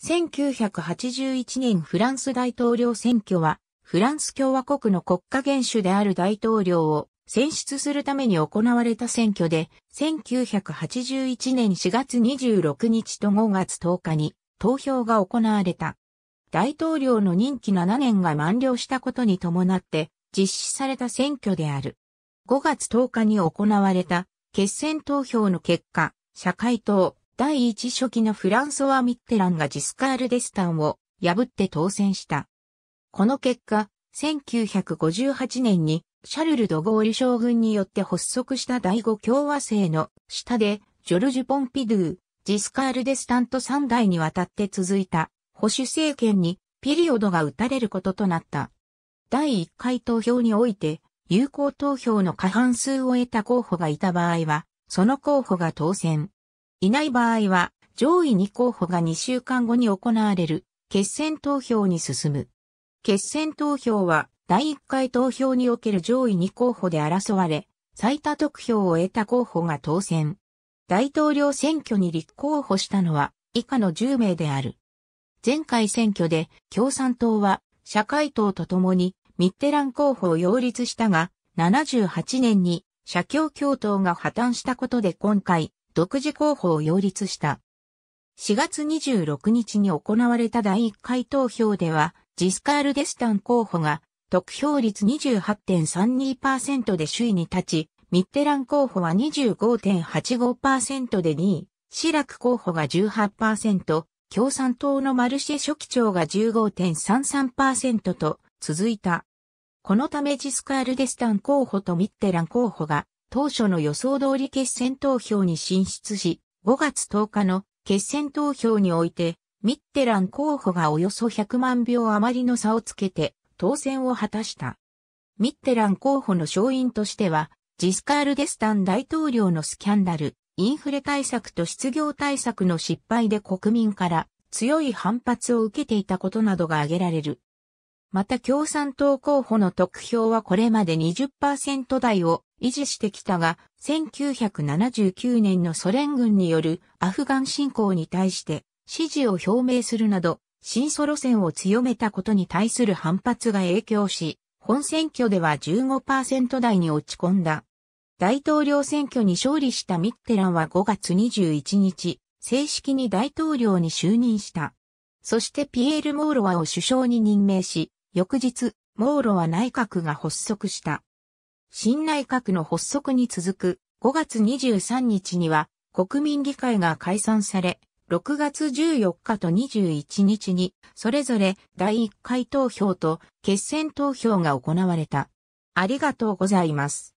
1981年フランス大統領選挙は、フランス共和国の国家元首である大統領を選出するために行われた選挙で、1981年4月26日と5月10日に投票が行われた。大統領の任期7年が満了したことに伴って実施された選挙である。5月10日に行われた決選投票の結果、社会党、第一初期のフランソワ・ミッテランがジスカール・デスタンを破って当選した。この結果、1958年にシャルル・ド・ゴール将軍によって発足した第五共和制の下で、ジョルジュ・ポンピドゥ、ジスカール・デスタンと3代にわたって続いた保守政権にピリオドが打たれることとなった。第1回投票において、有効投票の過半数を得た候補がいた場合は、その候補が当選。いない場合は、上位2候補が2週間後に行われる決選投票に進む。決選投票は第1回投票における上位2候補で争われ、最多得票を得た候補が当選。大統領選挙に立候補したのは以下の10名である。前回選挙で共産党は社会党と共にミッテラン候補を擁立したが、78年に社協共闘が破綻したことで今回独自候補を擁立した。4月26日に行われた第1回投票では、ジスカール・デスタン候補が、得票率28.32%で首位に立ち、ミッテラン候補は25.85%で2位、シラク候補が18%、共産党のマルシェ初期長が15.33%と続いた。このためジスカール・デスタン候補とミッテラン候補が当初の予想通り決選投票に進出し、5月10日の決選投票において、ミッテラン候補がおよそ100万票余りの差をつけて当選を果たした。ミッテラン候補の勝因としては、ジスカール・デスタン大統領のスキャンダル、インフレ対策と失業対策の失敗で国民から強い反発を受けていたことなどが挙げられる。また共産党候補の得票はこれまで20%台を維持してきたが、1979年のソ連軍によるアフガン侵攻に対して支持を表明するなど、新ソ路線を強めたことに対する反発が影響し、本選挙では15%台に落ち込んだ。大統領選挙に勝利したミッテランは5月21日、正式に大統領に就任した。そしてピエール・モーロワを首相に任命し、翌日、モーロは内閣が発足した。新内閣の発足に続く5月23日には国民議会が解散され、6月14日と21日にそれぞれ第1回投票と決選投票が行われた。ありがとうございます。